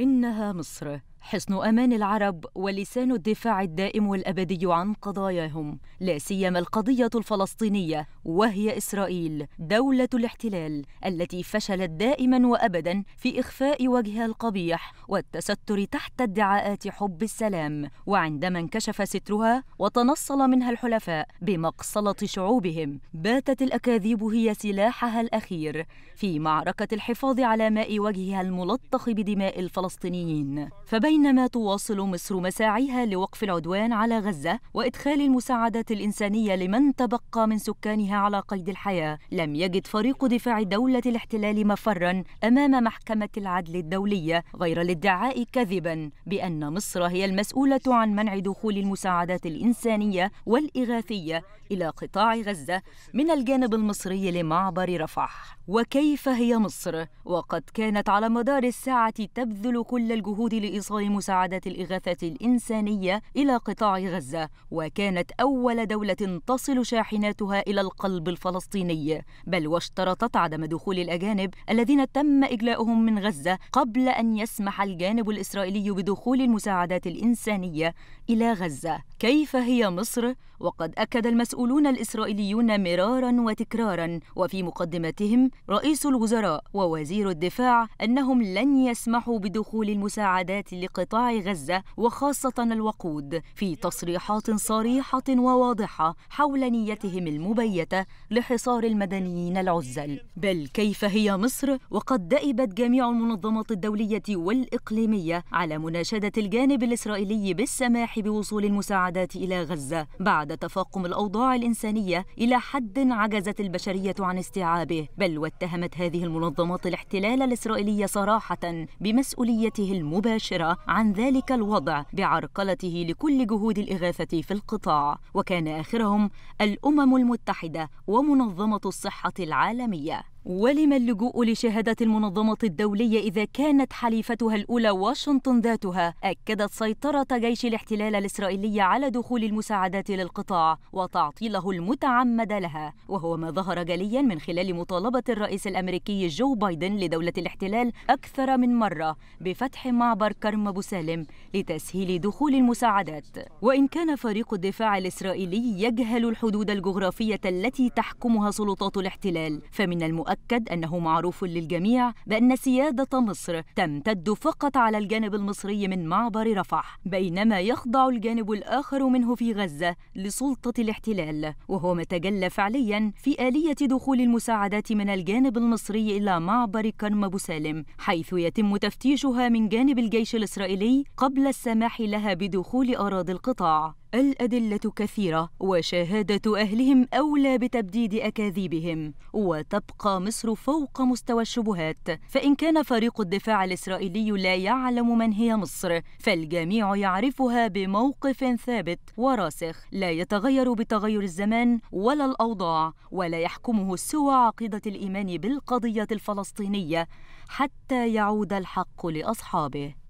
إنها مصر حصن امان العرب ولسان الدفاع الدائم والابدي عن قضاياهم لا سيما القضيه الفلسطينيه وهي اسرائيل دوله الاحتلال التي فشلت دائما وابدا في اخفاء وجهها القبيح والتستر تحت ادعاءات حب السلام وعندما انكشف سترها وتنصل منها الحلفاء بمقصله شعوبهم باتت الاكاذيب هي سلاحها الاخير في معركه الحفاظ على ماء وجهها الملطخ بدماء الفلسطينيين فبين بينما تواصل مصر مساعيها لوقف العدوان على غزة وإدخال المساعدات الإنسانية لمن تبقى من سكانها على قيد الحياة لم يجد فريق دفاع دولة الاحتلال مفرا أمام محكمة العدل الدولية غير الادعاء كذبا بأن مصر هي المسؤولة عن منع دخول المساعدات الإنسانية والإغاثية إلى قطاع غزة من الجانب المصري لمعبر رفح وكيف هي مصر وقد كانت على مدار الساعة تبذل كل الجهود لإيصال مساعدة الإغاثة الإنسانية إلى قطاع غزة وكانت أول دولة تصل شاحناتها إلى القلب الفلسطيني بل واشترطت عدم دخول الأجانب الذين تم إجلاؤهم من غزة قبل أن يسمح الجانب الإسرائيلي بدخول المساعدات الإنسانية إلى غزة كيف هي مصر؟ وقد أكد المسؤولون الإسرائيليون مرارا وتكرارا وفي مقدمتهم رئيس الوزراء ووزير الدفاع أنهم لن يسمحوا بدخول المساعدات لقطاع قطاع غزة وخاصة الوقود في تصريحات صريحة وواضحة حول نيتهم المبيتة لحصار المدنيين العزل بل كيف هي مصر وقد دأبت جميع المنظمات الدولية والإقليمية على مناشدة الجانب الإسرائيلي بالسماح بوصول المساعدات إلى غزة بعد تفاقم الأوضاع الإنسانية إلى حد عجزت البشرية عن استيعابه بل واتهمت هذه المنظمات الاحتلال الإسرائيلي صراحة بمسؤوليته المباشرة عن ذلك الوضع بعرقلته لكل جهود الإغاثة في القطاع وكان آخرهم الأمم المتحدة ومنظمة الصحة العالمية ولما اللجوء لشهادة المنظمة الدولية إذا كانت حليفتها الأولى واشنطن ذاتها أكدت سيطرة جيش الاحتلال الإسرائيلي على دخول المساعدات للقطاع وتعطيله المتعمد لها وهو ما ظهر جليا من خلال مطالبة الرئيس الأمريكي جو بايدن لدولة الاحتلال أكثر من مرة بفتح معبر كرم أبو سالم لتسهيل دخول المساعدات وإن كان فريق الدفاع الإسرائيلي يجهل الحدود الجغرافية التي تحكمها سلطات الاحتلال فمن المؤكد يؤكد أنه معروف للجميع بأن سيادة مصر تمتد فقط على الجانب المصري من معبر رفح بينما يخضع الجانب الآخر منه في غزة لسلطة الاحتلال وهو ما تجلى فعليا في آلية دخول المساعدات من الجانب المصري إلى معبر كرم أبو سالم حيث يتم تفتيشها من جانب الجيش الإسرائيلي قبل السماح لها بدخول أراضي القطاع الأدلة كثيرة وشهادة أهلهم أولى بتبديد أكاذيبهم وتبقى مصر فوق مستوى الشبهات فإن كان فريق الدفاع الإسرائيلي لا يعلم من هي مصر فالجميع يعرفها بموقف ثابت وراسخ لا يتغير بتغير الزمان ولا الأوضاع ولا يحكمه سوى عقيدة الإيمان بالقضية الفلسطينية حتى يعود الحق لأصحابه